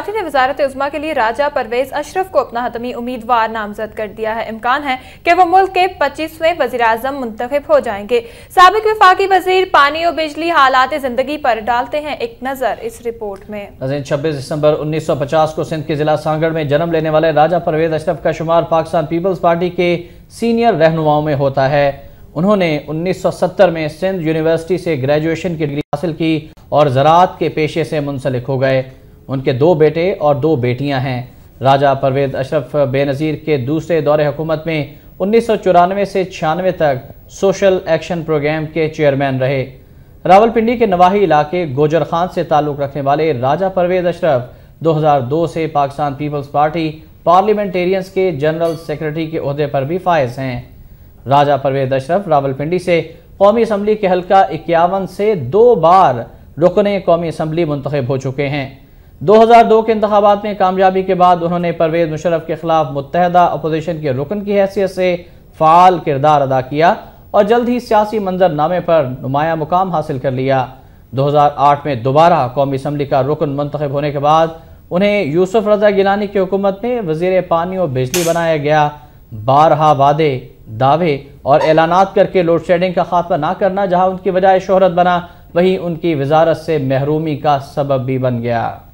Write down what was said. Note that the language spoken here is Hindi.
पार्टी ने वजारत उजमा के लिए राजा परवेज अशरफ को अपना हतमी उम्मीदवार नामजद कर दिया है इम्कान है कि वो मुल्क के पच्चीसवें वजी अजम मुंतब हो जाएंगे सबक विफाकी वजीर पानी और बिजली हालात जिंदगी पर डालते हैं एक नजर इस रिपोर्ट में छब्बीस दिसंबर उन्नीस सौ पचास को सिंध के जिला सांगड़ में जन्म लेने वाले राजा परवेज अशरफ का शुमार पाकिस्तान पीपल्स पार्टी के सीनियर रहनुमाओं में होता है उन्होंने 1970 में सिंध यूनिवर्सिटी से ग्रेजुएशन की डिग्री हासिल की और ज़रात के पेशे से मुंसलिक हो गए उनके दो बेटे और दो बेटियां हैं राजा परवेज अशरफ बेनज़ीर के दूसरे दौरे हुकूमत में उन्नीस से छियानवे तक सोशल एक्शन प्रोग्राम के चेयरमैन रहे रावलपिंडी के नवाही इलाके गोजर खान से ताल्लुक़ रखने वाले राजा परवेज अशरफ 2002 से पाकिस्तान पीपल्स पार्टी पार्लियामेंटेरियंस के जनरल सेक्रेटरी के अहदे पर भी फायज हैं राजा परवेज अशरफ रावलपिंडी से कौमी असम्बली के हल्का इक्यावन से दो बार रुकने कौमी असम्बली मुंतब हो चुके हैं 2002 के इंतबात में कामयाबी के बाद उन्होंने परवेज मुशरफ के खिलाफ मुतहदा अपोजिशन के रुकन की हैसियत से फ़ाल किरदार अदा किया और जल्द ही सियासी मंजरनामे पर नुमाया मुकाम हासिल कर लिया 2008 में दोबारा कौमी असम्बली का रुकन मंतखब होने के बाद उन्हें यूसुफ रजा गिलानी की हुकूमत में वजीर पानी और बिजली बनाया गया बारहा वादे दावे और ऐलानात करके लोड शेडिंग का खात्मा ना करना जहां उनकी बजाय शोहरत बना वहीं उनकी वजारत से महरूमी का सबब भी बन गया